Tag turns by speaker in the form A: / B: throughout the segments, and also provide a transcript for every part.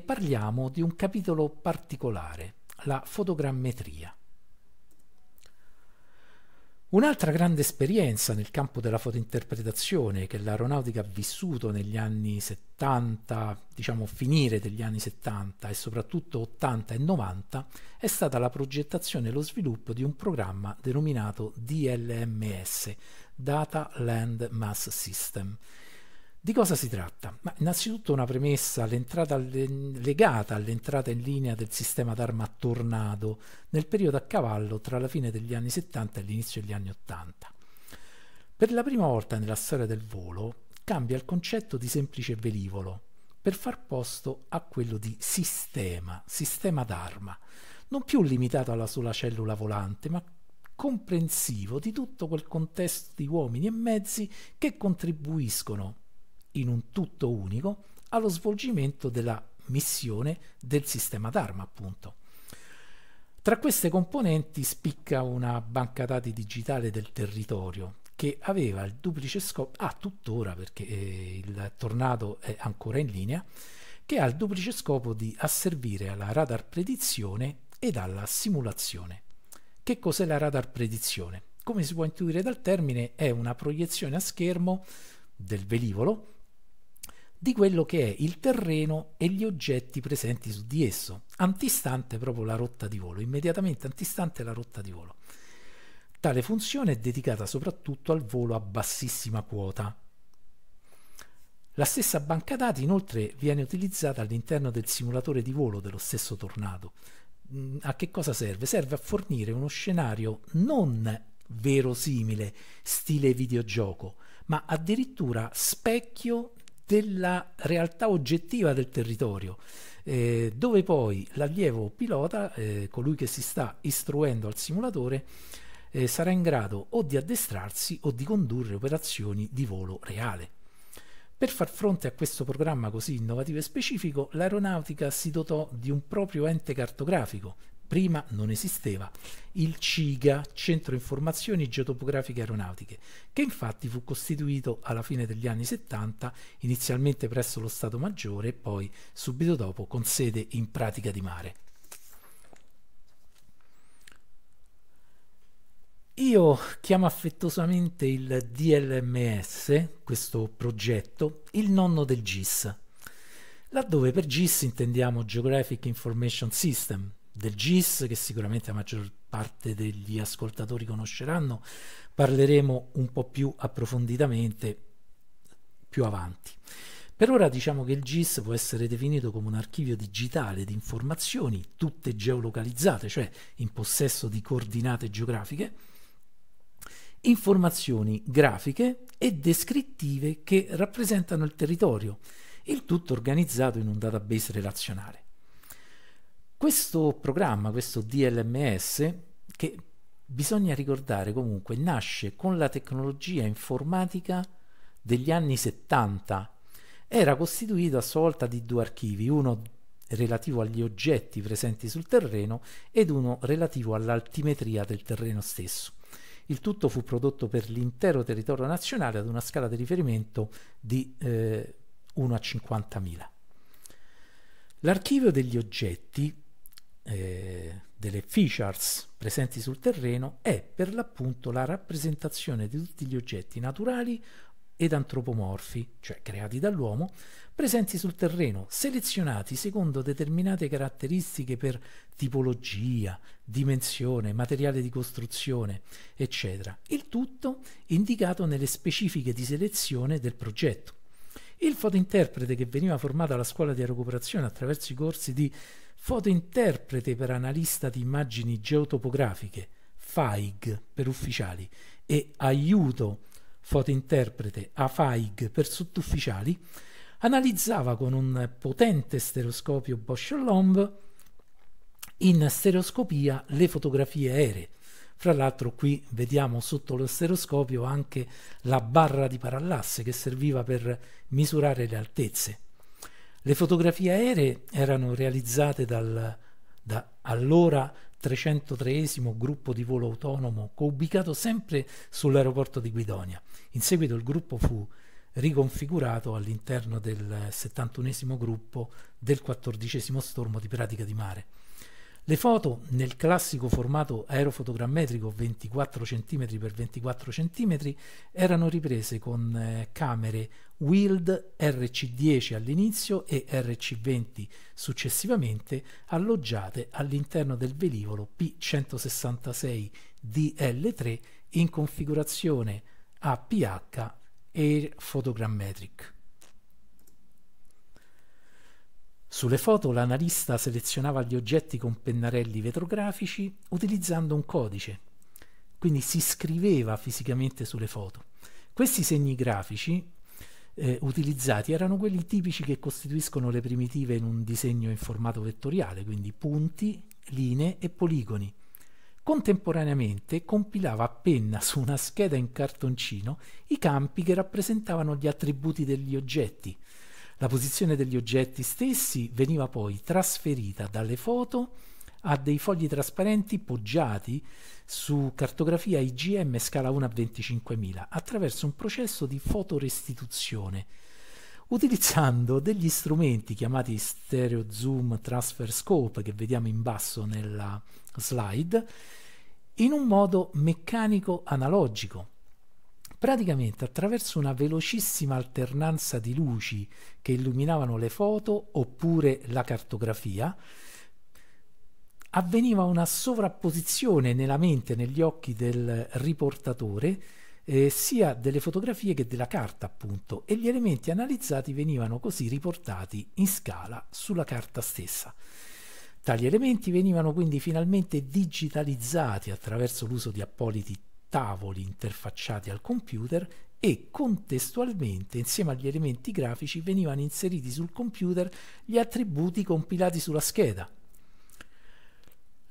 A: parliamo di un capitolo particolare, la fotogrammetria. Un'altra grande esperienza nel campo della fotointerpretazione che l'aeronautica ha vissuto negli anni 70, diciamo finire degli anni 70 e soprattutto 80 e 90, è stata la progettazione e lo sviluppo di un programma denominato DLMS, Data Land Mass System, di cosa si tratta? Ma innanzitutto una premessa, l'entrata legata all'entrata in linea del sistema d'arma tornado nel periodo a cavallo tra la fine degli anni 70 e l'inizio degli anni 80. Per la prima volta nella storia del volo cambia il concetto di semplice velivolo per far posto a quello di sistema, sistema d'arma, non più limitato alla sola cellula volante, ma comprensivo di tutto quel contesto di uomini e mezzi che contribuiscono in un tutto unico allo svolgimento della missione del sistema d'arma, appunto. Tra queste componenti spicca una banca dati digitale del territorio che aveva il duplice scopo, ah tuttora perché eh, il tornado è ancora in linea, che ha il duplice scopo di asservire alla radar predizione ed alla simulazione. Che cos'è la radar predizione? Come si può intuire dal termine, è una proiezione a schermo del velivolo di quello che è il terreno e gli oggetti presenti su di esso, antistante proprio la rotta di volo, immediatamente antistante la rotta di volo. Tale funzione è dedicata soprattutto al volo a bassissima quota. La stessa banca dati inoltre viene utilizzata all'interno del simulatore di volo dello stesso Tornado. Mm, a che cosa serve? Serve a fornire uno scenario non verosimile, stile videogioco, ma addirittura specchio della realtà oggettiva del territorio, eh, dove poi l'allievo pilota, eh, colui che si sta istruendo al simulatore, eh, sarà in grado o di addestrarsi o di condurre operazioni di volo reale. Per far fronte a questo programma così innovativo e specifico, l'aeronautica si dotò di un proprio ente cartografico Prima non esisteva il CIGA, Centro Informazioni Geotopografiche Aeronautiche, che infatti fu costituito alla fine degli anni 70, inizialmente presso lo Stato Maggiore e poi subito dopo con sede in Pratica di Mare. Io chiamo affettuosamente il DLMS, questo progetto, il nonno del GIS, laddove per GIS intendiamo Geographic Information System, del GIS che sicuramente la maggior parte degli ascoltatori conosceranno, parleremo un po' più approfonditamente più avanti. Per ora diciamo che il GIS può essere definito come un archivio digitale di informazioni, tutte geolocalizzate, cioè in possesso di coordinate geografiche, informazioni grafiche e descrittive che rappresentano il territorio, il tutto organizzato in un database relazionale. Questo programma, questo DLMS, che bisogna ricordare comunque nasce con la tecnologia informatica degli anni 70, era costituito a sua volta di due archivi, uno relativo agli oggetti presenti sul terreno ed uno relativo all'altimetria del terreno stesso. Il tutto fu prodotto per l'intero territorio nazionale ad una scala di riferimento di eh, 1 a 50.000. L'archivio degli oggetti eh, delle features presenti sul terreno è per l'appunto la rappresentazione di tutti gli oggetti naturali ed antropomorfi, cioè creati dall'uomo, presenti sul terreno, selezionati secondo determinate caratteristiche per tipologia, dimensione, materiale di costruzione, eccetera. Il tutto indicato nelle specifiche di selezione del progetto. Il fotointerprete che veniva formato alla scuola di recuperazione attraverso i corsi di fotointerprete per analista di immagini geotopografiche, FAIG per ufficiali, e aiuto fotointerprete a FAIG per sottufficiali, analizzava con un potente stereoscopio Bosch Lomb in stereoscopia le fotografie aeree. Fra l'altro qui vediamo sotto lo stereoscopio anche la barra di parallasse che serviva per misurare le altezze. Le fotografie aeree erano realizzate dal da allora 303 gruppo di volo autonomo ubicato sempre sull'aeroporto di Guidonia. In seguito il gruppo fu riconfigurato all'interno del 71 gruppo del 14 stormo di pratica di mare. Le foto nel classico formato aerofotogrammetrico 24 cm x 24 cm erano riprese con eh, camere Wild RC10 all'inizio e RC20 successivamente alloggiate all'interno del velivolo P166 DL3 in configurazione APH Air Photogrammetric. Sulle foto l'analista selezionava gli oggetti con pennarelli vetrografici utilizzando un codice, quindi si scriveva fisicamente sulle foto. Questi segni grafici eh, utilizzati erano quelli tipici che costituiscono le primitive in un disegno in formato vettoriale, quindi punti, linee e poligoni. Contemporaneamente compilava a penna su una scheda in cartoncino i campi che rappresentavano gli attributi degli oggetti. La posizione degli oggetti stessi veniva poi trasferita dalle foto ha dei fogli trasparenti poggiati su cartografia IGM scala 1 a 25.000 attraverso un processo di fotorestituzione utilizzando degli strumenti chiamati stereo zoom transfer scope che vediamo in basso nella slide in un modo meccanico analogico praticamente attraverso una velocissima alternanza di luci che illuminavano le foto oppure la cartografia avveniva una sovrapposizione nella mente negli occhi del riportatore eh, sia delle fotografie che della carta appunto e gli elementi analizzati venivano così riportati in scala sulla carta stessa. Tali elementi venivano quindi finalmente digitalizzati attraverso l'uso di appoliti tavoli interfacciati al computer e contestualmente insieme agli elementi grafici venivano inseriti sul computer gli attributi compilati sulla scheda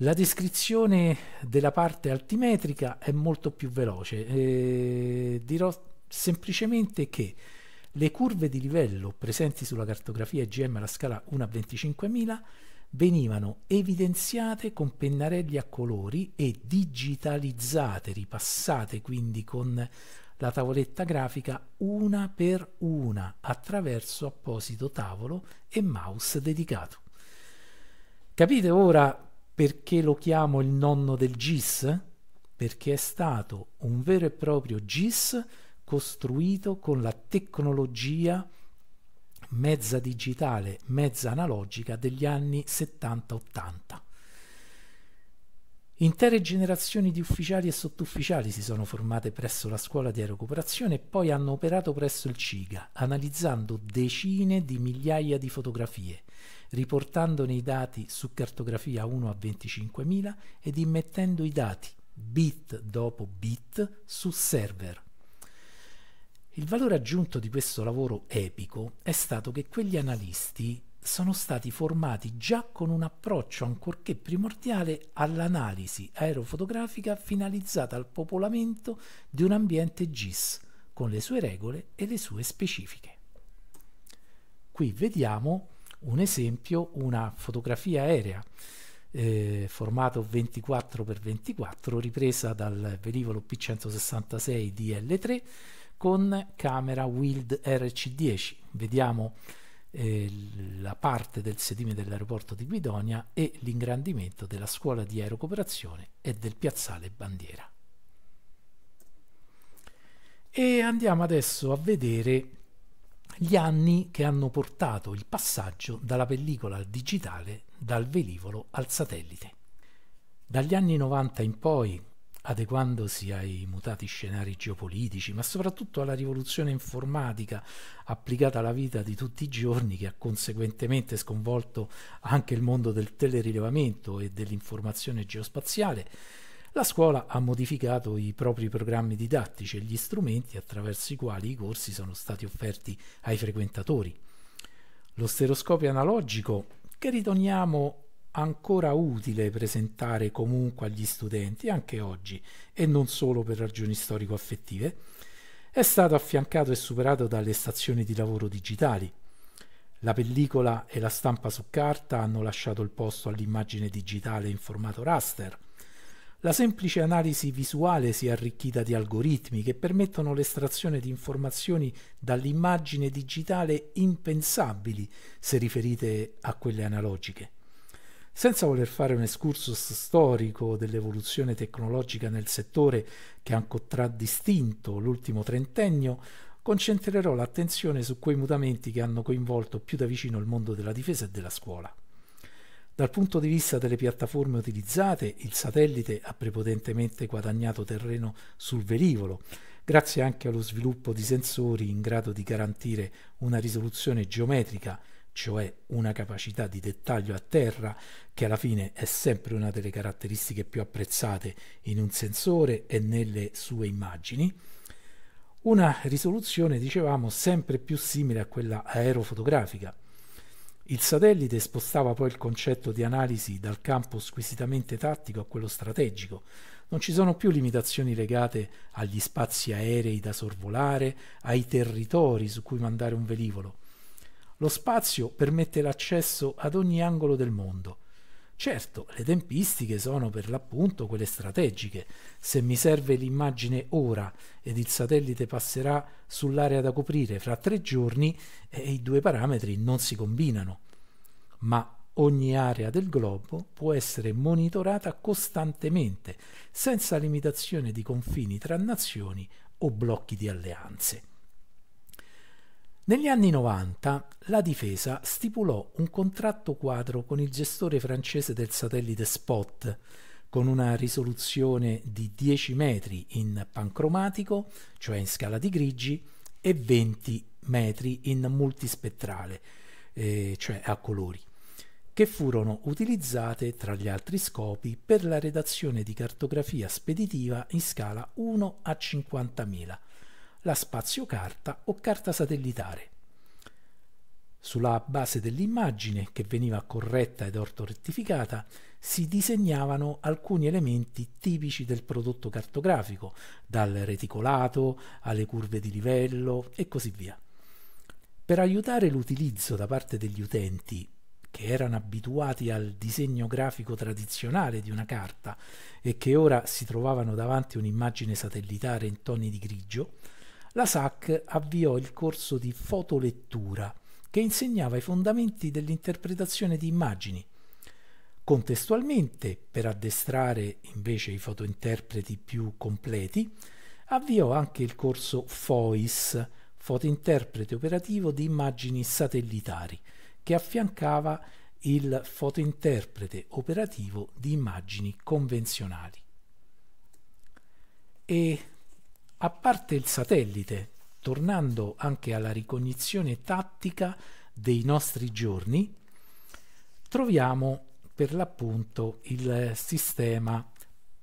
A: la descrizione della parte altimetrica è molto più veloce, eh, dirò semplicemente che le curve di livello presenti sulla cartografia EGM alla scala 1 a 25.000 venivano evidenziate con pennarelli a colori e digitalizzate, ripassate quindi con la tavoletta grafica una per una attraverso apposito tavolo e mouse dedicato. Capite ora perché lo chiamo il nonno del GIS? Perché è stato un vero e proprio GIS costruito con la tecnologia mezza digitale, mezza analogica degli anni 70-80. Intere generazioni di ufficiali e sottufficiali si sono formate presso la scuola di aerocooperazione e poi hanno operato presso il CIGA, analizzando decine di migliaia di fotografie, riportandone i dati su cartografia 1 a 25.000 ed immettendo i dati bit dopo bit su server. Il valore aggiunto di questo lavoro epico è stato che quegli analisti sono stati formati già con un approccio ancorché primordiale all'analisi aerofotografica finalizzata al popolamento di un ambiente GIS, con le sue regole e le sue specifiche. Qui vediamo un esempio una fotografia aerea eh, formato 24x24 ripresa dal velivolo P166 DL3 con camera Wild RC10. Vediamo eh, la parte del sedime dell'aeroporto di Guidonia e l'ingrandimento della scuola di aerocooperazione e del piazzale Bandiera. E andiamo adesso a vedere gli anni che hanno portato il passaggio dalla pellicola al digitale, dal velivolo al satellite. Dagli anni 90 in poi, adeguandosi ai mutati scenari geopolitici, ma soprattutto alla rivoluzione informatica applicata alla vita di tutti i giorni che ha conseguentemente sconvolto anche il mondo del telerilevamento e dell'informazione geospaziale, la scuola ha modificato i propri programmi didattici e gli strumenti attraverso i quali i corsi sono stati offerti ai frequentatori. Lo stereoscopio analogico, che riteniamo ancora utile presentare comunque agli studenti anche oggi e non solo per ragioni storico-affettive, è stato affiancato e superato dalle stazioni di lavoro digitali. La pellicola e la stampa su carta hanno lasciato il posto all'immagine digitale in formato raster, la semplice analisi visuale si è arricchita di algoritmi che permettono l'estrazione di informazioni dall'immagine digitale impensabili se riferite a quelle analogiche. Senza voler fare un excursus storico dell'evoluzione tecnologica nel settore che ha contraddistinto l'ultimo trentennio, concentrerò l'attenzione su quei mutamenti che hanno coinvolto più da vicino il mondo della difesa e della scuola. Dal punto di vista delle piattaforme utilizzate, il satellite ha prepotentemente guadagnato terreno sul velivolo, grazie anche allo sviluppo di sensori in grado di garantire una risoluzione geometrica, cioè una capacità di dettaglio a terra, che alla fine è sempre una delle caratteristiche più apprezzate in un sensore e nelle sue immagini. Una risoluzione, dicevamo, sempre più simile a quella aerofotografica. Il satellite spostava poi il concetto di analisi dal campo squisitamente tattico a quello strategico. Non ci sono più limitazioni legate agli spazi aerei da sorvolare, ai territori su cui mandare un velivolo. Lo spazio permette l'accesso ad ogni angolo del mondo. Certo, le tempistiche sono per l'appunto quelle strategiche. Se mi serve l'immagine ora ed il satellite passerà sull'area da coprire fra tre giorni, eh, i due parametri non si combinano. Ma ogni area del globo può essere monitorata costantemente, senza limitazione di confini tra nazioni o blocchi di alleanze. Negli anni 90 la difesa stipulò un contratto quadro con il gestore francese del satellite Spot, con una risoluzione di 10 metri in pancromatico, cioè in scala di grigi, e 20 metri in multispettrale, eh, cioè a colori, che furono utilizzate tra gli altri scopi per la redazione di cartografia speditiva in scala 1 a 50.000 la carta o carta satellitare. Sulla base dell'immagine, che veniva corretta ed ortorettificata, si disegnavano alcuni elementi tipici del prodotto cartografico, dal reticolato alle curve di livello e così via. Per aiutare l'utilizzo da parte degli utenti, che erano abituati al disegno grafico tradizionale di una carta e che ora si trovavano davanti un'immagine satellitare in toni di grigio, la SAC avviò il corso di fotolettura che insegnava i fondamenti dell'interpretazione di immagini. Contestualmente, per addestrare invece i fotointerpreti più completi, avviò anche il corso FOIS, fotointerprete operativo di immagini satellitari, che affiancava il fotointerprete operativo di immagini convenzionali. E a parte il satellite, tornando anche alla ricognizione tattica dei nostri giorni, troviamo per l'appunto il sistema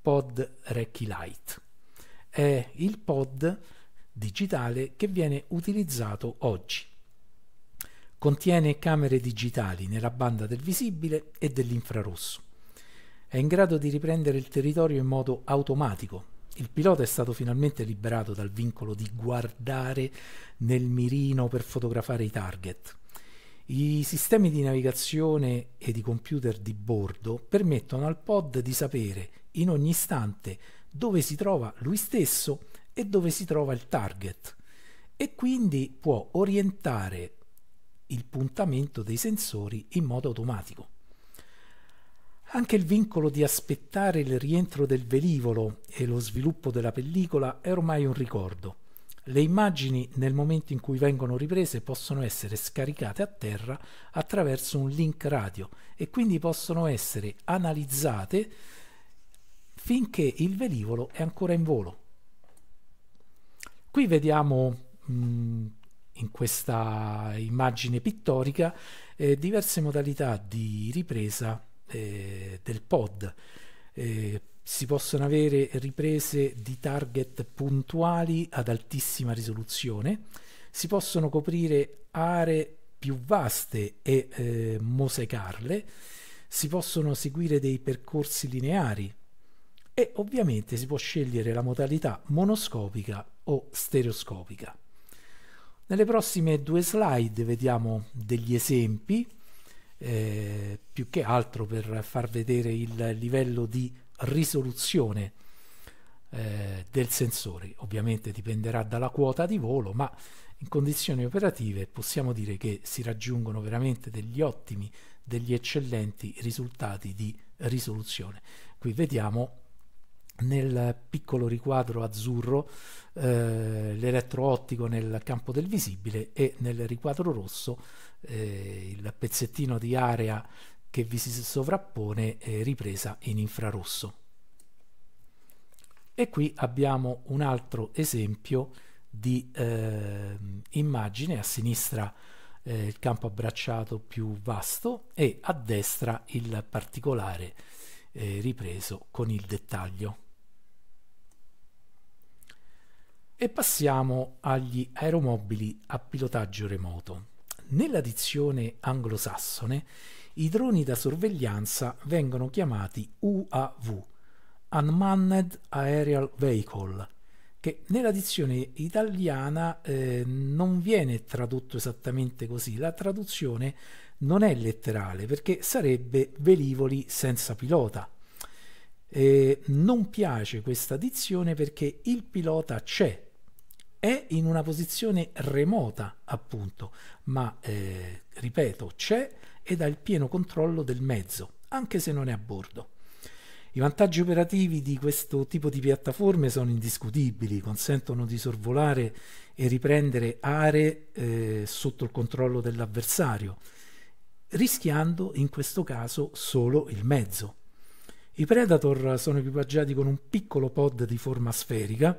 A: pod Recchi Lite. È il pod digitale che viene utilizzato oggi. Contiene camere digitali nella banda del visibile e dell'infrarosso. È in grado di riprendere il territorio in modo automatico, il pilota è stato finalmente liberato dal vincolo di guardare nel mirino per fotografare i target. I sistemi di navigazione e di computer di bordo permettono al pod di sapere in ogni istante dove si trova lui stesso e dove si trova il target e quindi può orientare il puntamento dei sensori in modo automatico. Anche il vincolo di aspettare il rientro del velivolo e lo sviluppo della pellicola è ormai un ricordo. Le immagini, nel momento in cui vengono riprese, possono essere scaricate a terra attraverso un link radio e quindi possono essere analizzate finché il velivolo è ancora in volo. Qui vediamo mh, mm, in questa immagine pittorica eh, diverse modalità di ripresa eh, del pod. Eh, si possono avere riprese di target puntuali ad altissima risoluzione, si possono coprire aree più vaste e eh, mosecarle, si possono seguire dei percorsi lineari e ovviamente si può scegliere la modalità monoscopica o stereoscopica. Nelle prossime due slide vediamo degli esempi eh, più che altro per far vedere il livello di risoluzione eh, del sensore. Ovviamente dipenderà dalla quota di volo, ma in condizioni operative possiamo dire che si raggiungono veramente degli ottimi, degli eccellenti risultati di risoluzione. Qui vediamo nel piccolo riquadro azzurro eh, l'elettroottico nel campo del visibile e nel riquadro rosso eh, il pezzettino di area che vi si sovrappone eh, ripresa in infrarosso. E qui abbiamo un altro esempio di eh, immagine, a sinistra eh, il campo abbracciato più vasto e a destra il particolare eh, ripreso con il dettaglio. E passiamo agli aeromobili a pilotaggio remoto. Nella dizione anglosassone i droni da sorveglianza vengono chiamati UAV, Unmanned Aerial Vehicle, che nella dizione italiana eh, non viene tradotto esattamente così, la traduzione non è letterale perché sarebbe velivoli senza pilota. Eh, non piace questa dizione perché il pilota c'è è in una posizione remota, appunto, ma eh, ripeto, c'è ed ha il pieno controllo del mezzo, anche se non è a bordo. I vantaggi operativi di questo tipo di piattaforme sono indiscutibili, consentono di sorvolare e riprendere aree eh, sotto il controllo dell'avversario, rischiando in questo caso solo il mezzo. I Predator sono equipaggiati con un piccolo pod di forma sferica,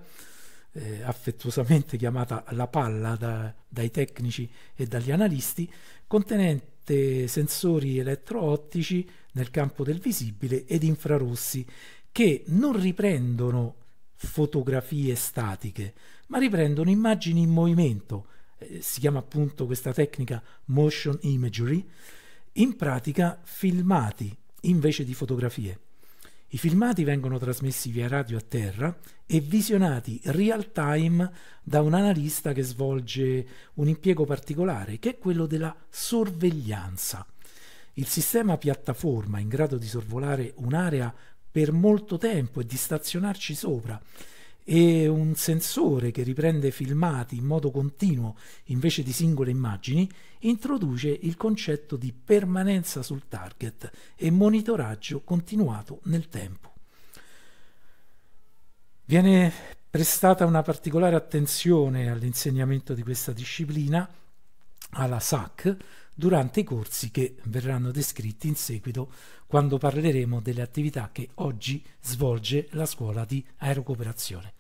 A: eh, affettuosamente chiamata la palla da, dai tecnici e dagli analisti, contenente sensori elettro-ottici nel campo del visibile ed infrarossi che non riprendono fotografie statiche, ma riprendono immagini in movimento. Eh, si chiama appunto questa tecnica motion imagery, in pratica filmati invece di fotografie. I filmati vengono trasmessi via radio a terra e visionati real time da un analista che svolge un impiego particolare, che è quello della sorveglianza. Il sistema piattaforma in grado di sorvolare un'area per molto tempo e di stazionarci sopra e un sensore che riprende filmati in modo continuo invece di singole immagini introduce il concetto di permanenza sul target e monitoraggio continuato nel tempo. Viene prestata una particolare attenzione all'insegnamento di questa disciplina alla SAC durante i corsi che verranno descritti in seguito quando parleremo delle attività che oggi svolge la scuola di aerocooperazione.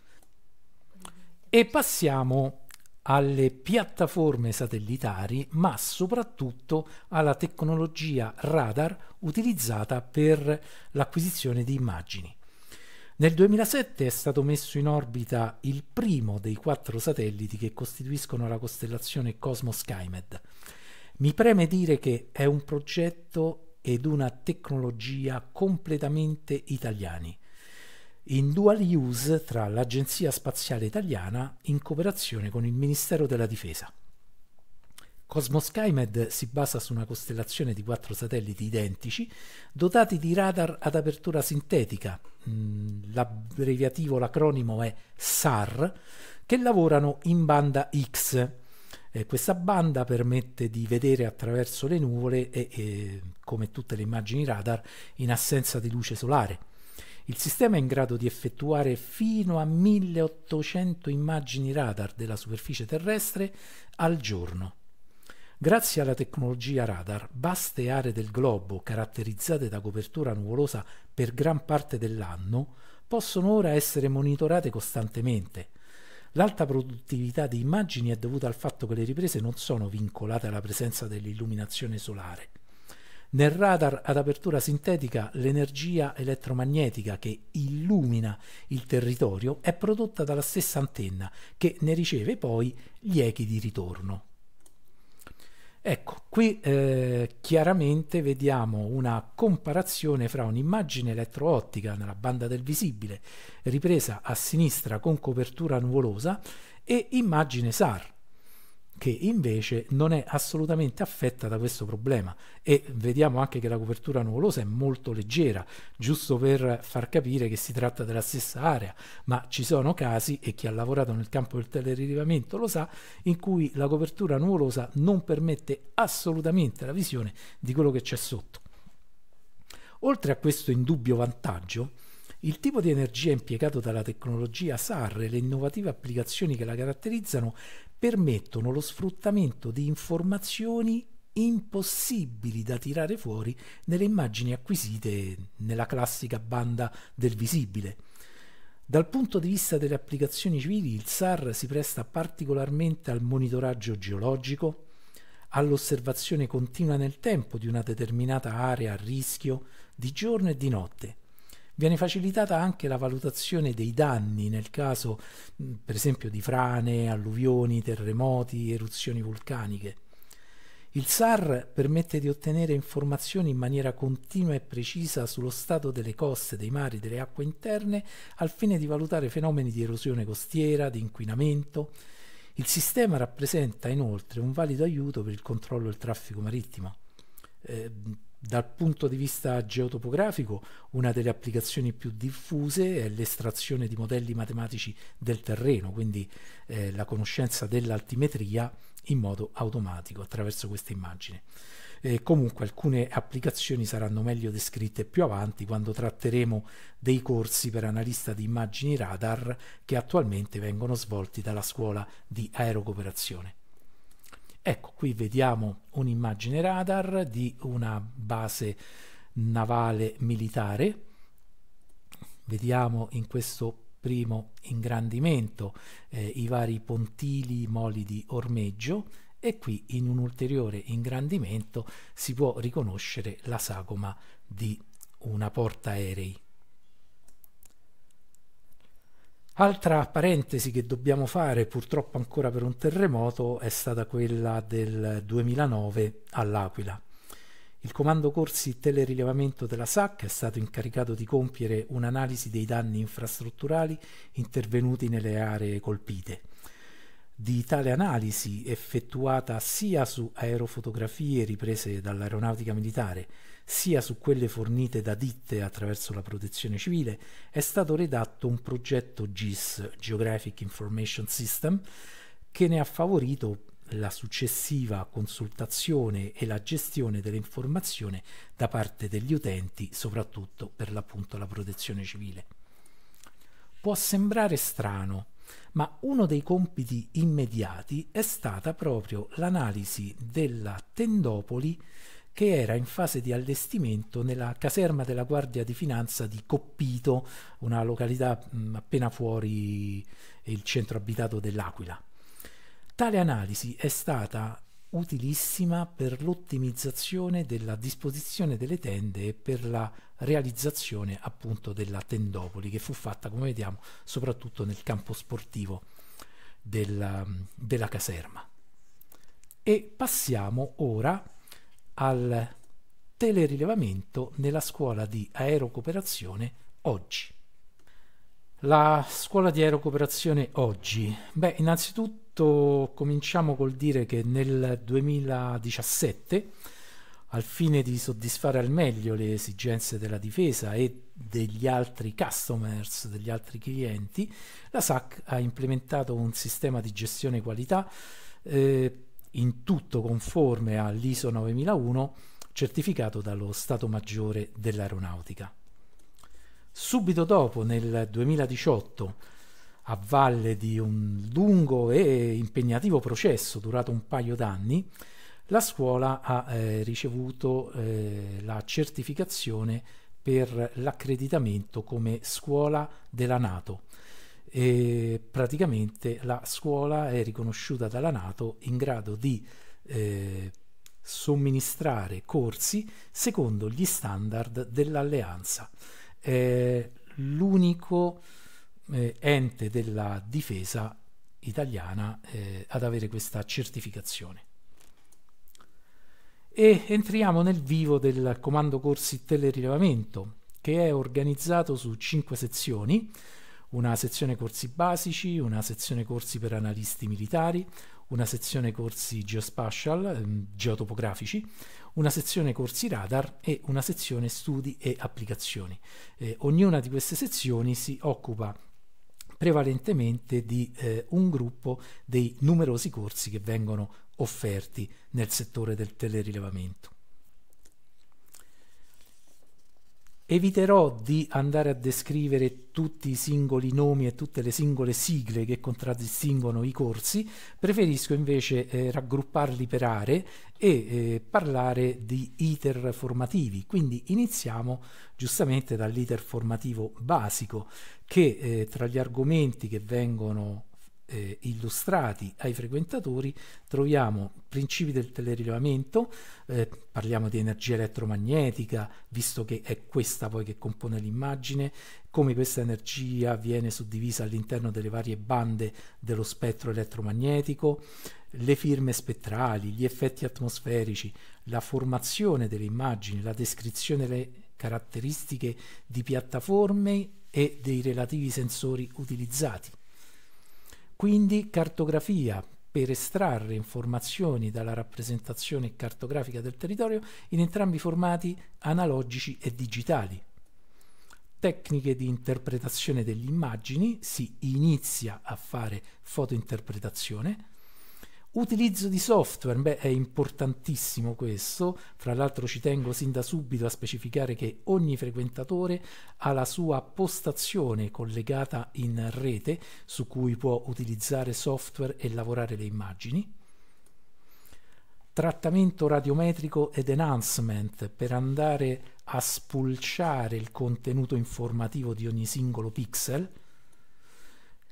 A: E passiamo alle piattaforme satellitari, ma soprattutto alla tecnologia radar utilizzata per l'acquisizione di immagini. Nel 2007 è stato messo in orbita il primo dei quattro satelliti che costituiscono la costellazione Cosmos Skymed. Mi preme dire che è un progetto ed una tecnologia completamente italiani, in dual use tra l'Agenzia Spaziale Italiana in cooperazione con il Ministero della Difesa. SkyMed si basa su una costellazione di quattro satelliti identici dotati di radar ad apertura sintetica, mm, l'abbreviativo, l'acronimo è SAR, che lavorano in banda X eh, questa banda permette di vedere attraverso le nuvole e, e, come tutte le immagini radar, in assenza di luce solare. Il sistema è in grado di effettuare fino a 1800 immagini radar della superficie terrestre al giorno. Grazie alla tecnologia radar, vaste aree del globo caratterizzate da copertura nuvolosa per gran parte dell'anno possono ora essere monitorate costantemente, L'alta produttività di immagini è dovuta al fatto che le riprese non sono vincolate alla presenza dell'illuminazione solare. Nel radar ad apertura sintetica l'energia elettromagnetica che illumina il territorio è prodotta dalla stessa antenna che ne riceve poi gli echi di ritorno. Ecco, qui eh, chiaramente vediamo una comparazione fra un'immagine elettroottica nella banda del visibile ripresa a sinistra con copertura nuvolosa e immagine SAR che invece non è assolutamente affetta da questo problema e vediamo anche che la copertura nuvolosa è molto leggera, giusto per far capire che si tratta della stessa area, ma ci sono casi, e chi ha lavorato nel campo del telerilevamento lo sa, in cui la copertura nuvolosa non permette assolutamente la visione di quello che c'è sotto. Oltre a questo indubbio vantaggio, il tipo di energia impiegato dalla tecnologia SAR e le innovative applicazioni che la caratterizzano permettono lo sfruttamento di informazioni impossibili da tirare fuori nelle immagini acquisite nella classica banda del visibile. Dal punto di vista delle applicazioni civili, il SAR si presta particolarmente al monitoraggio geologico, all'osservazione continua nel tempo di una determinata area a rischio di giorno e di notte, Viene facilitata anche la valutazione dei danni nel caso, mm, per esempio, di frane, alluvioni, terremoti, eruzioni vulcaniche. Il SAR permette di ottenere informazioni in maniera continua e precisa sullo stato delle coste, dei mari, delle acque interne, al fine di valutare fenomeni di erosione costiera, di inquinamento. Il sistema rappresenta inoltre un valido aiuto per il controllo del traffico marittimo. Eh, dal punto di vista geotopografico, una delle applicazioni più diffuse è l'estrazione di modelli matematici del terreno, quindi eh, la conoscenza dell'altimetria in modo automatico attraverso questa immagine. E comunque alcune applicazioni saranno meglio descritte più avanti quando tratteremo dei corsi per analista di immagini radar che attualmente vengono svolti dalla scuola di aerocooperazione. Ecco, qui vediamo un'immagine radar di una base navale militare. Vediamo in questo primo ingrandimento eh, i vari pontili moli di ormeggio e qui in un ulteriore ingrandimento si può riconoscere la sagoma di una portaerei. Altra parentesi che dobbiamo fare, purtroppo ancora per un terremoto, è stata quella del 2009 all'Aquila. Il comando corsi telerilevamento della SAC è stato incaricato di compiere un'analisi dei danni infrastrutturali intervenuti nelle aree colpite. Di tale analisi, effettuata sia su aerofotografie riprese dall'aeronautica militare, sia su quelle fornite da ditte attraverso la protezione civile, è stato redatto un progetto GIS, Geographic Information System, che ne ha favorito la successiva consultazione e la gestione dell'informazione da parte degli utenti, soprattutto per l'appunto la protezione civile. Può sembrare strano, ma uno dei compiti immediati è stata proprio l'analisi della tendopoli che era in fase di allestimento nella caserma della Guardia di Finanza di Coppito, una località mh, mm, appena fuori il centro abitato dell'Aquila. Tale analisi è stata utilissima per l'ottimizzazione della disposizione delle tende e per la realizzazione appunto della tendopoli che fu fatta come vediamo soprattutto nel campo sportivo della, mm, della caserma. E passiamo ora al telerilevamento nella scuola di aerocooperazione oggi. La scuola di aerocooperazione oggi. Beh, innanzitutto cominciamo col dire che nel 2017, al fine di soddisfare al meglio le esigenze della difesa e degli altri customers, degli altri clienti, la SAC ha implementato un sistema di gestione qualità eh, in tutto conforme all'ISO 9001 certificato dallo Stato Maggiore dell'Aeronautica. Subito dopo, nel 2018, a valle di un lungo e impegnativo processo durato un paio d'anni, la scuola ha eh, ricevuto eh, la certificazione per l'accreditamento come scuola della Nato, e praticamente la scuola è riconosciuta dalla Nato in grado di eh, somministrare corsi secondo gli standard dell'alleanza. È l'unico eh, ente della difesa italiana eh, ad avere questa certificazione. E entriamo nel vivo del comando corsi telerilevamento che è organizzato su cinque sezioni una sezione corsi basici, una sezione corsi per analisti militari, una sezione corsi geospatial, ehm, geotopografici, una sezione corsi radar e una sezione studi e applicazioni. Eh, ognuna di queste sezioni si occupa prevalentemente di eh, un gruppo dei numerosi corsi che vengono offerti nel settore del telerilevamento. Eviterò di andare a descrivere tutti i singoli nomi e tutte le singole sigle che contraddistinguono i corsi, preferisco invece eh, raggrupparli per aree e eh, parlare di iter formativi. Quindi iniziamo giustamente dall'iter formativo basico, che eh, tra gli argomenti che vengono eh, illustrati ai frequentatori troviamo principi del telerilevamento, eh, parliamo di energia elettromagnetica, visto che è questa poi che compone l'immagine, come questa energia viene suddivisa all'interno delle varie bande dello spettro elettromagnetico, le firme spettrali, gli effetti atmosferici, la formazione delle immagini, la descrizione delle caratteristiche di piattaforme e dei relativi sensori utilizzati. Quindi cartografia per estrarre informazioni dalla rappresentazione cartografica del territorio in entrambi i formati analogici e digitali. Tecniche di interpretazione delle immagini, si inizia a fare fotointerpretazione, Utilizzo di software, beh è importantissimo questo, fra l'altro ci tengo sin da subito a specificare che ogni frequentatore ha la sua postazione collegata in rete su cui può utilizzare software e lavorare le immagini. Trattamento radiometrico ed enhancement per andare a spulciare il contenuto informativo di ogni singolo pixel.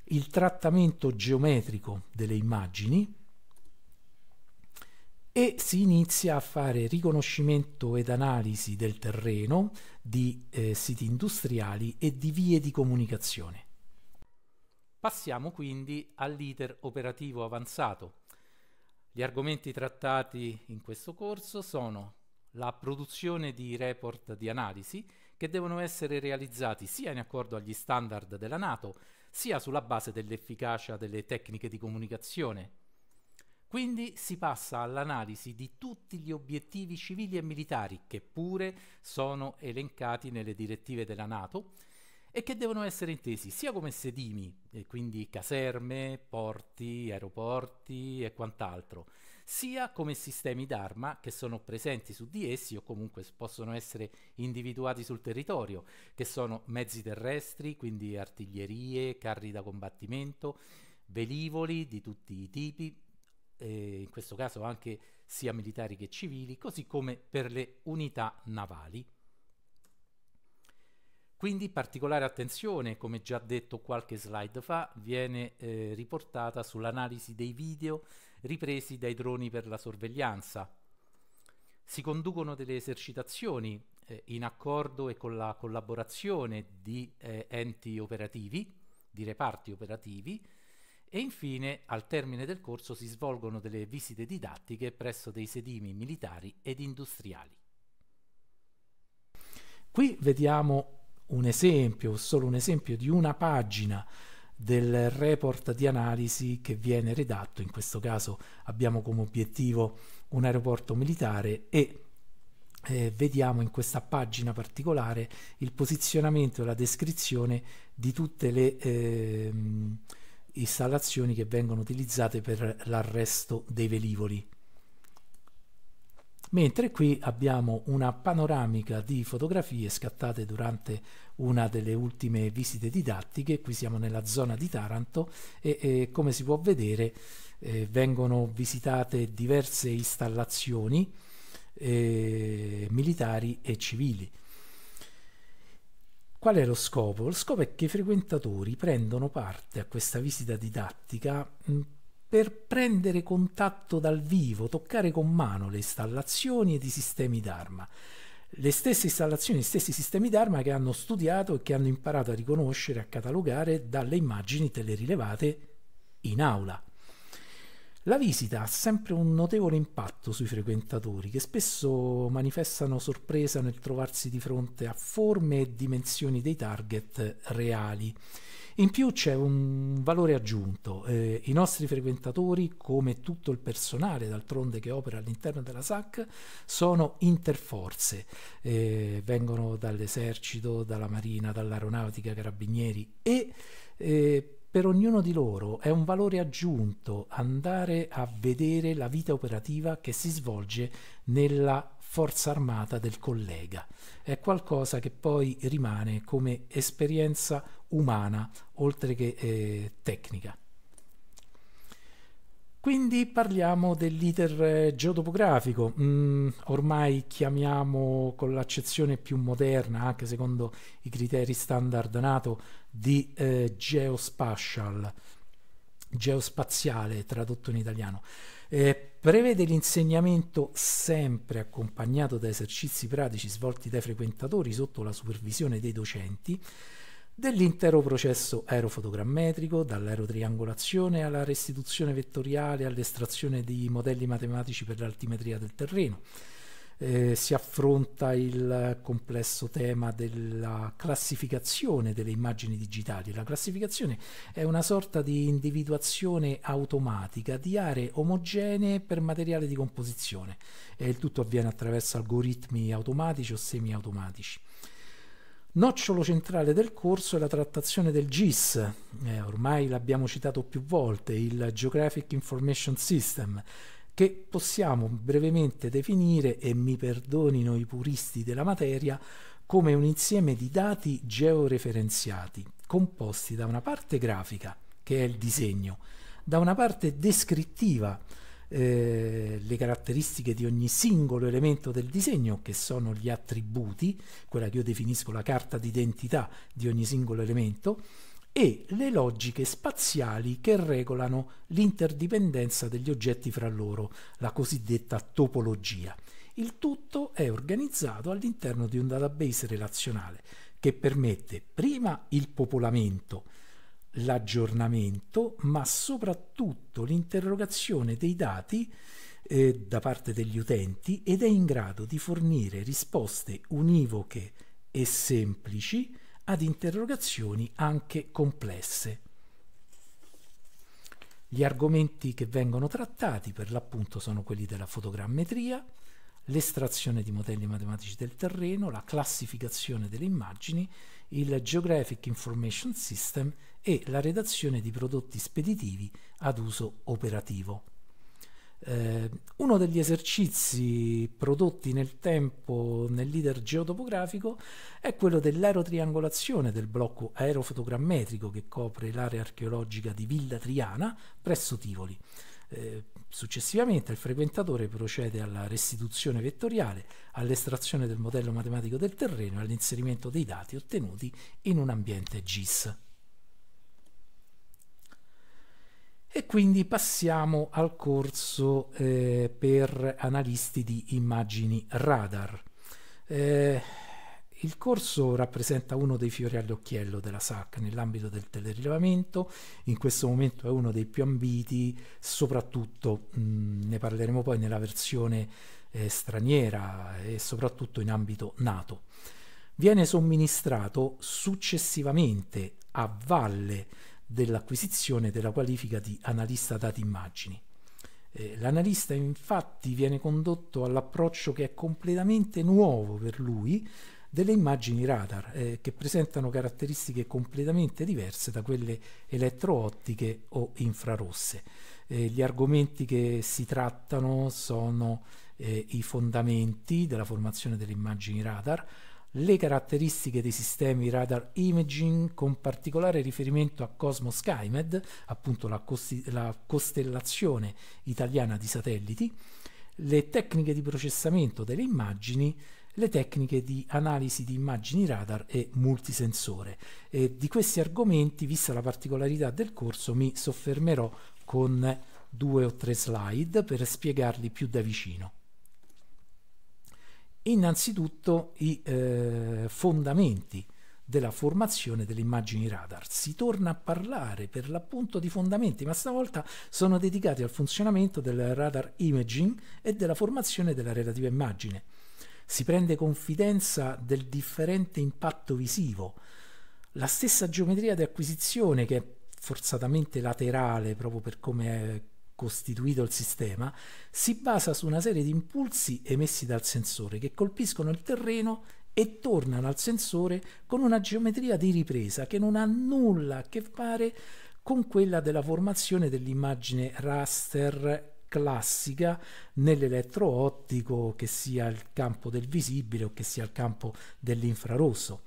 A: Il trattamento geometrico delle immagini e si inizia a fare riconoscimento ed analisi del terreno, di eh, siti industriali e di vie di comunicazione. Passiamo quindi all'iter operativo avanzato. Gli argomenti trattati in questo corso sono la produzione di report di analisi che devono essere realizzati sia in accordo agli standard della Nato, sia sulla base dell'efficacia delle tecniche di comunicazione quindi si passa all'analisi di tutti gli obiettivi civili e militari che pure sono elencati nelle direttive della Nato e che devono essere intesi sia come sedimi, quindi caserme, porti, aeroporti e quant'altro, sia come sistemi d'arma che sono presenti su di essi o comunque possono essere individuati sul territorio, che sono mezzi terrestri, quindi artiglierie, carri da combattimento, velivoli di tutti i tipi, eh, in questo caso anche sia militari che civili, così come per le unità navali. Quindi particolare attenzione, come già detto qualche slide fa, viene eh, riportata sull'analisi dei video ripresi dai droni per la sorveglianza. Si conducono delle esercitazioni eh, in accordo e con la collaborazione di eh, enti operativi, di reparti operativi, e infine, al termine del corso, si svolgono delle visite didattiche presso dei sedimi militari ed industriali. Qui vediamo un esempio, solo un esempio di una pagina del report di analisi che viene redatto, in questo caso abbiamo come obiettivo un aeroporto militare e eh, vediamo in questa pagina particolare il posizionamento e la descrizione di tutte le eh, installazioni che vengono utilizzate per l'arresto dei velivoli. Mentre qui abbiamo una panoramica di fotografie scattate durante una delle ultime visite didattiche, qui siamo nella zona di Taranto e, e come si può vedere eh, vengono visitate diverse installazioni eh, militari e civili. Qual è lo scopo? Lo scopo è che i frequentatori prendano parte a questa visita didattica mm, per prendere contatto dal vivo, toccare con mano le installazioni ed i sistemi d'arma. Le stesse installazioni, gli stessi sistemi d'arma che hanno studiato e che hanno imparato a riconoscere, a catalogare dalle immagini telerilevate in aula. La visita ha sempre un notevole impatto sui frequentatori, che spesso manifestano sorpresa nel trovarsi di fronte a forme e dimensioni dei target reali. In più c'è un valore aggiunto. Eh, I nostri frequentatori, come tutto il personale d'altronde che opera all'interno della SAC, sono interforze. Eh, vengono dall'esercito, dalla marina, dall'aeronautica, carabinieri e eh, per ognuno di loro è un valore aggiunto andare a vedere la vita operativa che si svolge nella forza armata del collega. È qualcosa che poi rimane come esperienza umana oltre che eh, tecnica. Quindi parliamo dell'iter eh, geotopografico, mm, ormai chiamiamo con l'accezione più moderna, anche secondo i criteri standard NATO, di eh, geospatial, geospaziale tradotto in italiano. Eh, prevede l'insegnamento sempre accompagnato da esercizi pratici svolti dai frequentatori sotto la supervisione dei docenti dell'intero processo aerofotogrammetrico, dall'aerotriangolazione alla restituzione vettoriale all'estrazione di modelli matematici per l'altimetria del terreno. Eh, si affronta il complesso tema della classificazione delle immagini digitali. La classificazione è una sorta di individuazione automatica di aree omogenee per materiale di composizione e il tutto avviene attraverso algoritmi automatici o semi-automatici. semiautomatici. Nocciolo centrale del corso è la trattazione del GIS, eh, ormai l'abbiamo citato più volte, il Geographic Information System, che possiamo brevemente definire, e mi perdonino i puristi della materia, come un insieme di dati georeferenziati, composti da una parte grafica, che è il disegno, da una parte descrittiva, eh, le caratteristiche di ogni singolo elemento del disegno, che sono gli attributi, quella che io definisco la carta d'identità di ogni singolo elemento, e le logiche spaziali che regolano l'interdipendenza degli oggetti fra loro, la cosiddetta topologia. Il tutto è organizzato all'interno di un database relazionale che permette prima il popolamento l'aggiornamento, ma soprattutto l'interrogazione dei dati eh, da parte degli utenti ed è in grado di fornire risposte univoche e semplici ad interrogazioni anche complesse. Gli argomenti che vengono trattati per l'appunto sono quelli della fotogrammetria, l'estrazione di modelli matematici del terreno, la classificazione delle immagini, il Geographic Information System e la redazione di prodotti speditivi ad uso operativo. Eh, uno degli esercizi prodotti nel tempo nel leader geotopografico è quello dell'aerotriangolazione del blocco aerofotogrammetrico che copre l'area archeologica di Villa Triana presso Tivoli. Eh, successivamente il frequentatore procede alla restituzione vettoriale, all'estrazione del modello matematico del terreno e all'inserimento dei dati ottenuti in un ambiente GIS. E quindi passiamo al corso eh, per analisti di immagini radar. Eh, il corso rappresenta uno dei fiori all'occhiello della SAC nell'ambito del telerilevamento, in questo momento è uno dei più ambiti, soprattutto mh, mm, ne parleremo poi nella versione eh, straniera e soprattutto in ambito NATO. Viene somministrato successivamente a valle dell'acquisizione della qualifica di analista dati immagini. Eh, l'analista infatti viene condotto all'approccio che è completamente nuovo per lui delle immagini radar eh, che presentano caratteristiche completamente diverse da quelle elettroottiche o infrarosse. Eh, gli argomenti che si trattano sono eh, i fondamenti della formazione delle immagini radar, le caratteristiche dei sistemi radar imaging con particolare riferimento a Cosmos Skymed, appunto la, costi- la costellazione italiana di satelliti, le tecniche di processamento delle immagini, le tecniche di analisi di immagini radar e multisensore. E di questi argomenti, vista la particolarità del corso, mi soffermerò con due o tre slide per spiegarli più da vicino innanzitutto i eh, fondamenti della formazione delle immagini radar. Si torna a parlare per l'appunto di fondamenti, ma stavolta sono dedicati al funzionamento del radar imaging e della formazione della relativa immagine. Si prende confidenza del differente impatto visivo, la stessa geometria di acquisizione che è forzatamente laterale proprio per come è costituito il sistema, si basa su una serie di impulsi emessi dal sensore che colpiscono il terreno e tornano al sensore con una geometria di ripresa che non ha nulla a che fare con quella della formazione dell'immagine raster classica nell'elettroottico che sia il campo del visibile o che sia il campo dell'infrarosso.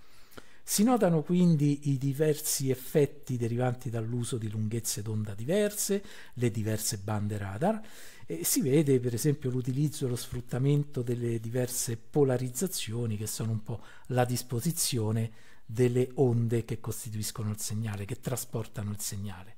A: Si notano quindi i diversi effetti derivanti dall'uso di lunghezze d'onda diverse, le diverse bande radar, e si vede per esempio l'utilizzo e lo sfruttamento delle diverse polarizzazioni che sono un po' la disposizione delle onde che costituiscono il segnale, che trasportano il segnale.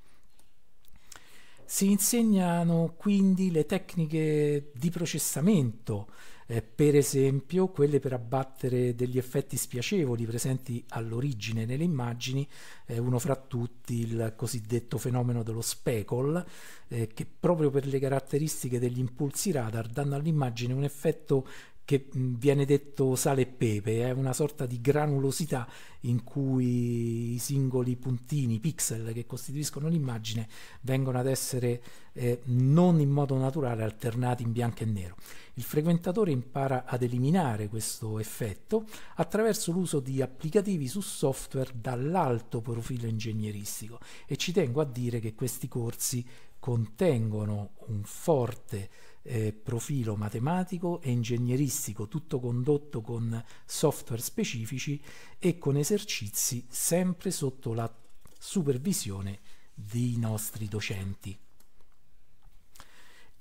A: Si insegnano quindi le tecniche di processamento eh, per esempio quelle per abbattere degli effetti spiacevoli presenti all'origine nelle immagini, eh, uno fra tutti il cosiddetto fenomeno dello speckle, eh, che proprio per le caratteristiche degli impulsi radar danno all'immagine un effetto che viene detto sale e pepe, è una sorta di granulosità in cui i singoli puntini, i pixel che costituiscono l'immagine vengono ad essere eh, non in modo naturale alternati in bianco e nero. Il frequentatore impara ad eliminare questo effetto attraverso l'uso di applicativi su software dall'alto profilo ingegneristico e ci tengo a dire che questi corsi contengono un forte eh, profilo matematico e ingegneristico, tutto condotto con software specifici e con esercizi sempre sotto la supervisione dei nostri docenti.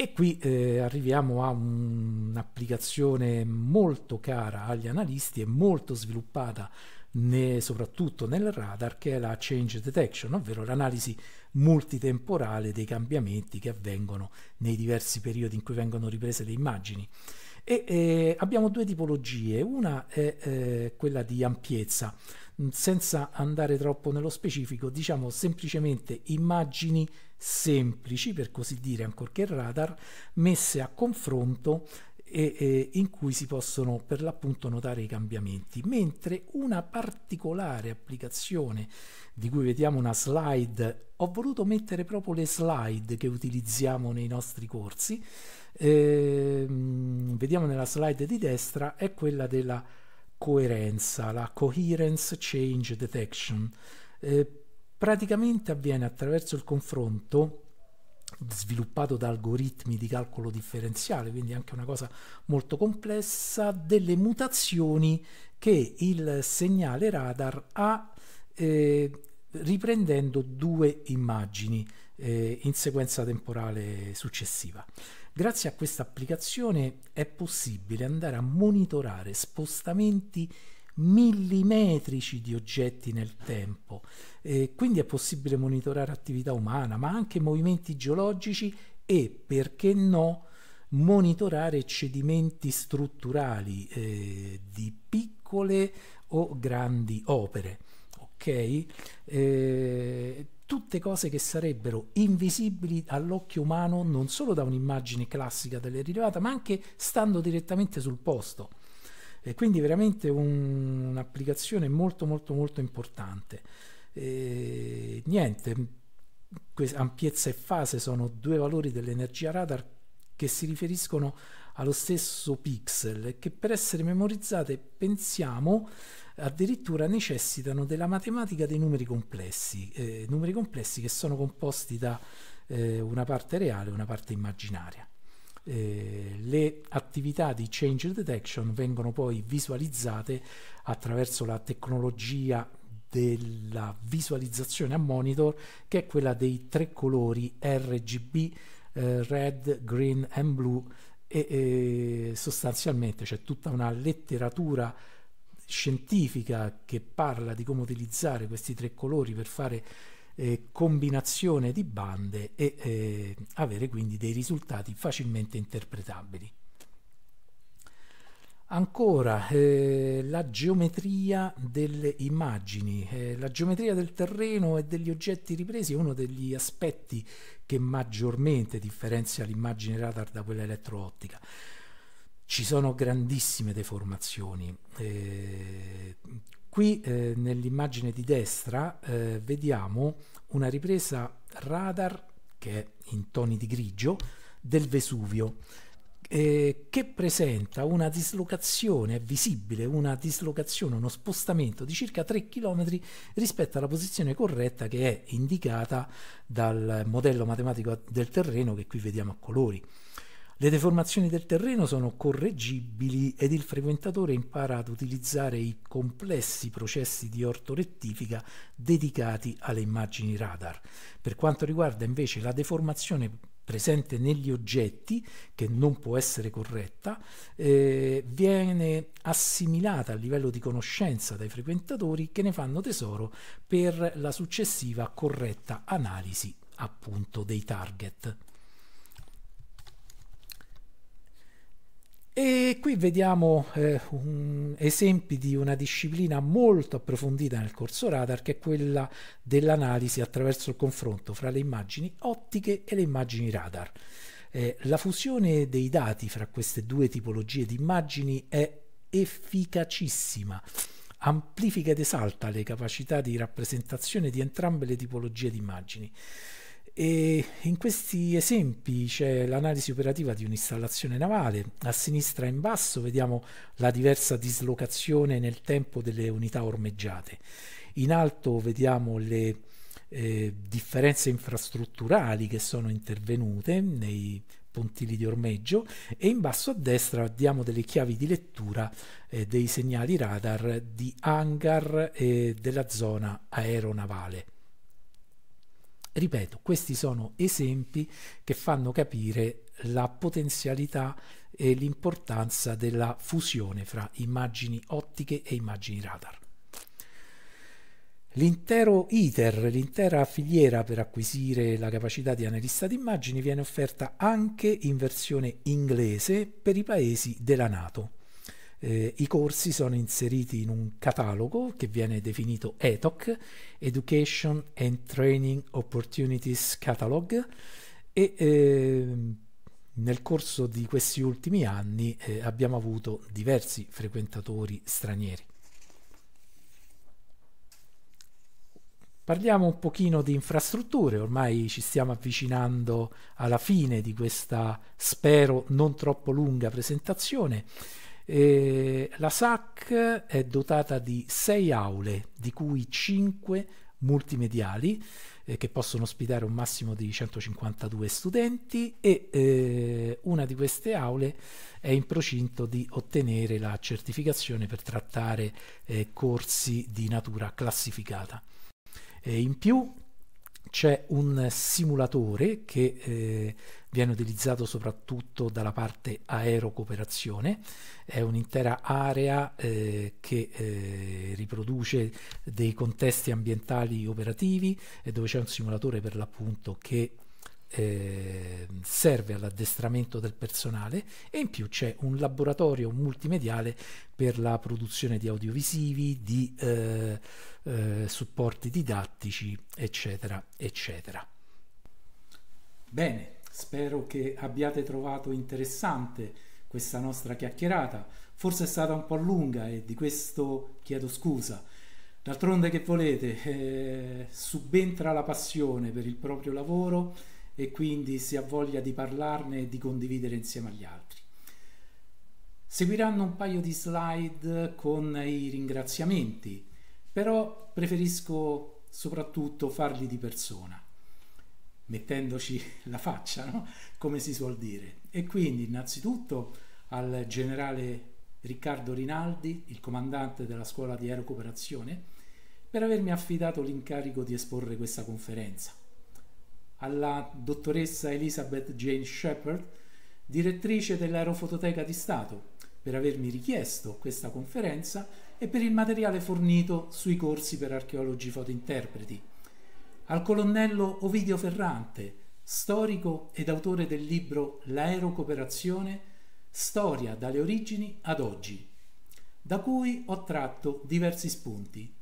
A: E qui eh, arriviamo a un'applicazione molto cara agli analisti e molto sviluppata né, soprattutto nel radar, che è la change detection, ovvero l'analisi multitemporale dei cambiamenti che avvengono nei diversi periodi in cui vengono riprese le immagini. E, eh, abbiamo due tipologie, una è eh, quella di ampiezza, mm, senza andare troppo nello specifico, diciamo semplicemente immagini semplici, per così dire, ancorché radar, messe a confronto e, e in cui si possono per l'appunto notare i cambiamenti, mentre una particolare applicazione di cui vediamo una slide, ho voluto mettere proprio le slide che utilizziamo nei nostri corsi, ehm, vediamo nella slide di destra, è quella della coerenza, la Coherence Change Detection. Eh, praticamente avviene attraverso il confronto sviluppato da algoritmi di calcolo differenziale, quindi anche una cosa molto complessa, delle mutazioni che il segnale radar ha eh, riprendendo due immagini eh, in sequenza temporale successiva. Grazie a questa applicazione è possibile andare a monitorare spostamenti millimetrici di oggetti nel tempo. Eh, quindi è possibile monitorare attività umana, ma anche movimenti geologici e, perché no, monitorare cedimenti strutturali eh, di piccole o grandi opere. Ok? Eh, tutte cose che sarebbero invisibili all'occhio umano non solo da un'immagine classica delle rilevate, ma anche stando direttamente sul posto. E quindi veramente un, un'applicazione molto molto molto importante. E, niente, ampiezza e fase sono due valori dell'energia radar che si riferiscono allo stesso pixel che per essere memorizzate pensiamo addirittura necessitano della matematica dei numeri complessi, eh, numeri complessi che sono composti da eh, una parte reale e una parte immaginaria eh, le attività di change detection vengono poi visualizzate attraverso la tecnologia della visualizzazione a monitor che è quella dei tre colori RGB, eh, red, green e blue e, e sostanzialmente c'è tutta una letteratura scientifica che parla di come utilizzare questi tre colori per fare eh, combinazione di bande e eh, avere quindi dei risultati facilmente interpretabili. Ancora eh, la geometria delle immagini, eh, la geometria del terreno e degli oggetti ripresi è uno degli aspetti che maggiormente differenzia l'immagine radar da quella elettroottica. Ci sono grandissime deformazioni, eh, Qui eh, nell'immagine di destra eh, vediamo una ripresa radar che è in toni di grigio del Vesuvio eh, che presenta una dislocazione, è visibile una dislocazione, uno spostamento di circa 3 km rispetto alla posizione corretta che è indicata dal modello matematico del terreno che qui vediamo a colori. Le deformazioni del terreno sono correggibili ed il frequentatore impara ad utilizzare i complessi processi di ortorettifica dedicati alle immagini radar. Per quanto riguarda invece la deformazione presente negli oggetti, che non può essere corretta, eh, viene assimilata a livello di conoscenza dai frequentatori che ne fanno tesoro per la successiva corretta analisi appunto dei target. E qui vediamo eh, un, esempi di una disciplina molto approfondita nel corso radar che è quella dell'analisi attraverso il confronto fra le immagini ottiche e le immagini radar. Eh, la fusione dei dati fra queste due tipologie di immagini è efficacissima, amplifica ed esalta le capacità di rappresentazione di entrambe le tipologie di immagini. E in questi esempi c'è l'analisi operativa di un'installazione navale. A sinistra in basso vediamo la diversa dislocazione nel tempo delle unità ormeggiate. In alto vediamo le eh, differenze infrastrutturali che sono intervenute nei pontili di ormeggio e in basso a destra diamo delle chiavi di lettura eh, dei segnali radar di hangar e eh, della zona aeronavale. Ripeto, questi sono esempi che fanno capire la potenzialità e l'importanza della fusione fra immagini ottiche e immagini radar. L'intero ITER, l'intera filiera per acquisire la capacità di analista d'immagini viene offerta anche in versione inglese per i paesi della Nato. Eh, I corsi sono inseriti in un catalogo che viene definito ETOC, Education and Training Opportunities Catalog, e eh, nel corso di questi ultimi anni eh, abbiamo avuto diversi frequentatori stranieri. Parliamo un pochino di infrastrutture, ormai ci stiamo avvicinando alla fine di questa, spero, non troppo lunga presentazione. Eh, la SAC è dotata di sei aule, di cui cinque multimediali, eh, che possono ospitare un massimo di 152 studenti e eh, una di queste aule è in procinto di ottenere la certificazione per trattare eh, corsi di natura classificata. E in più c'è un simulatore che eh, viene utilizzato soprattutto dalla parte aerocooperazione, è un'intera area eh, che eh, riproduce dei contesti ambientali operativi e dove c'è un simulatore per l'appunto che eh, serve all'addestramento del personale e in più c'è un laboratorio multimediale per la produzione di audiovisivi, di eh, eh, supporti didattici, eccetera, eccetera. Bene, spero che abbiate trovato interessante questa nostra chiacchierata, forse è stata un po' lunga e di questo chiedo scusa. D'altronde che volete, eh, subentra la passione per il proprio lavoro, e quindi si ha voglia di parlarne e di condividere insieme agli altri. Seguiranno un paio di slide con i ringraziamenti, però preferisco soprattutto farli di persona, mettendoci la faccia, no? come si suol dire. E quindi innanzitutto al generale Riccardo Rinaldi, il comandante della scuola di aerocooperazione, per avermi affidato l'incarico di esporre questa conferenza alla dottoressa Elizabeth Jane Shepard, direttrice dell'Aerofototeca di Stato, per avermi richiesto questa conferenza e per il materiale fornito sui corsi per archeologi fotointerpreti. Al colonnello Ovidio Ferrante, storico ed autore del libro L'aerocooperazione, Storia dalle origini ad oggi, da cui ho tratto diversi spunti.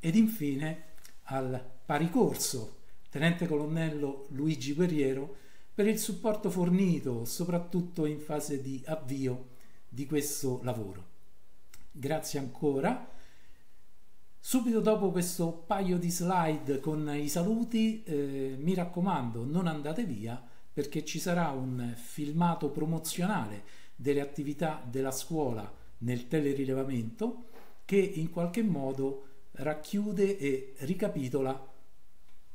A: Ed infine al paricorso tenente colonnello Luigi Guerriero, per il supporto fornito, soprattutto in fase di avvio di questo lavoro. Grazie ancora. Subito dopo questo paio di slide con i saluti, eh, mi raccomando, non andate via perché ci sarà un filmato promozionale delle attività della scuola nel telerilevamento che in qualche modo racchiude e ricapitola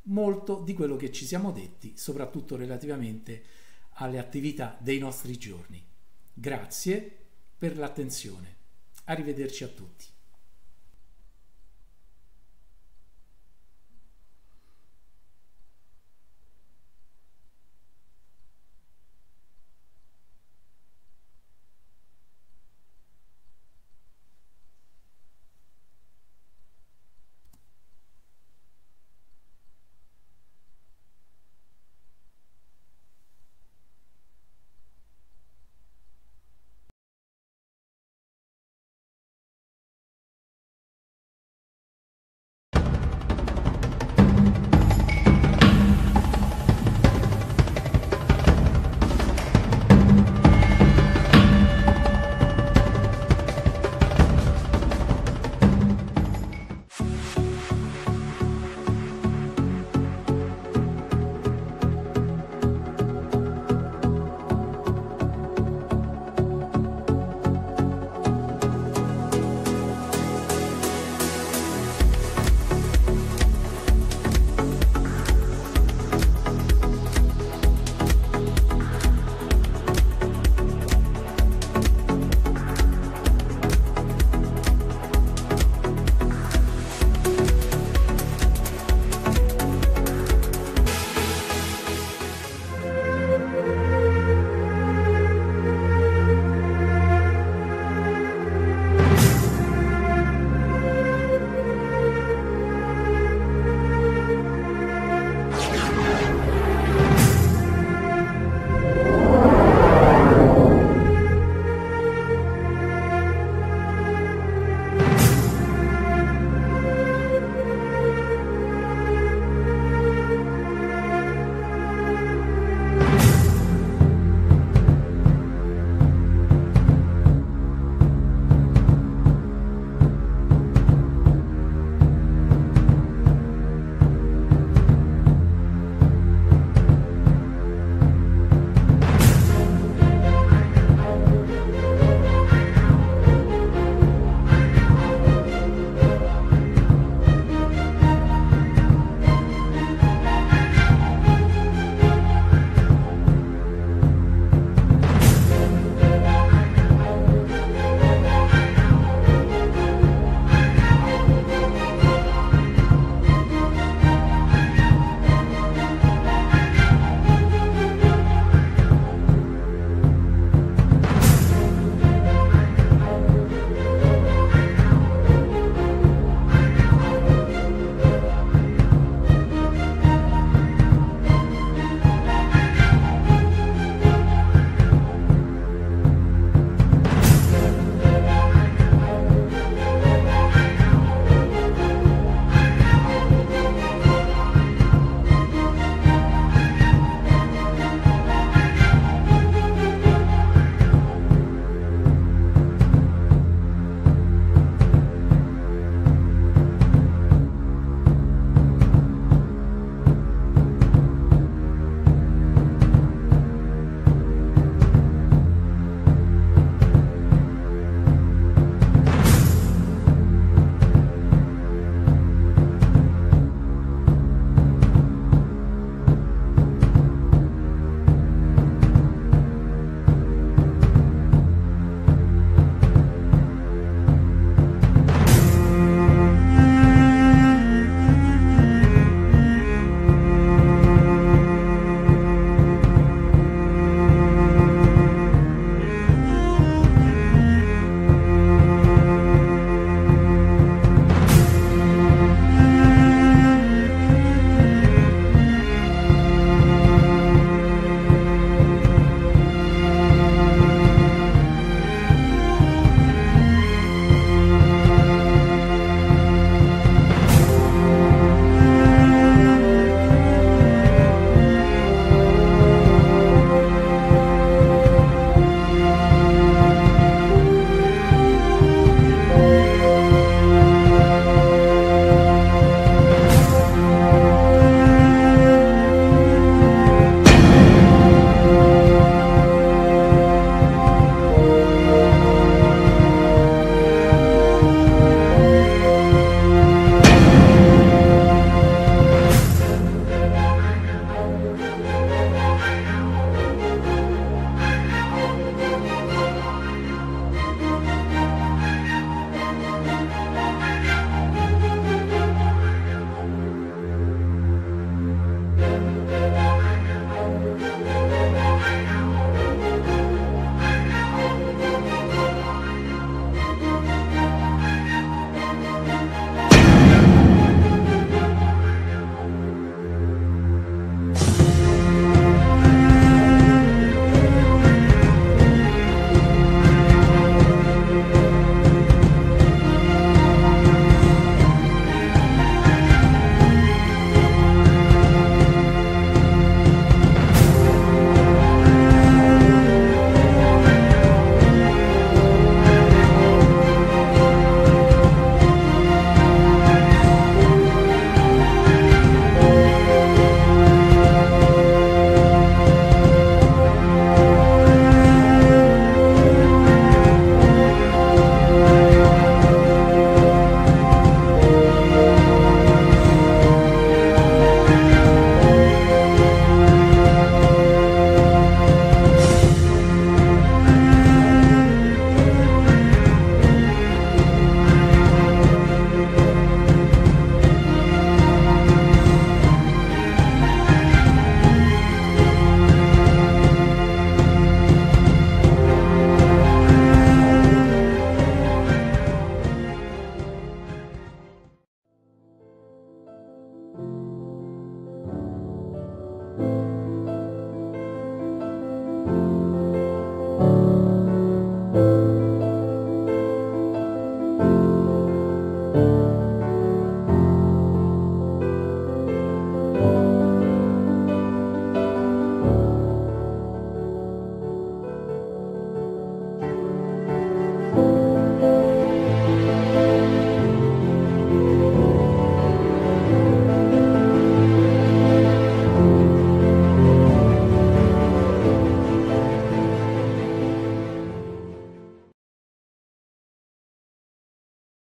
A: molto di quello che ci siamo detti, soprattutto relativamente alle attività dei nostri giorni. Grazie per l'attenzione. Arrivederci a tutti.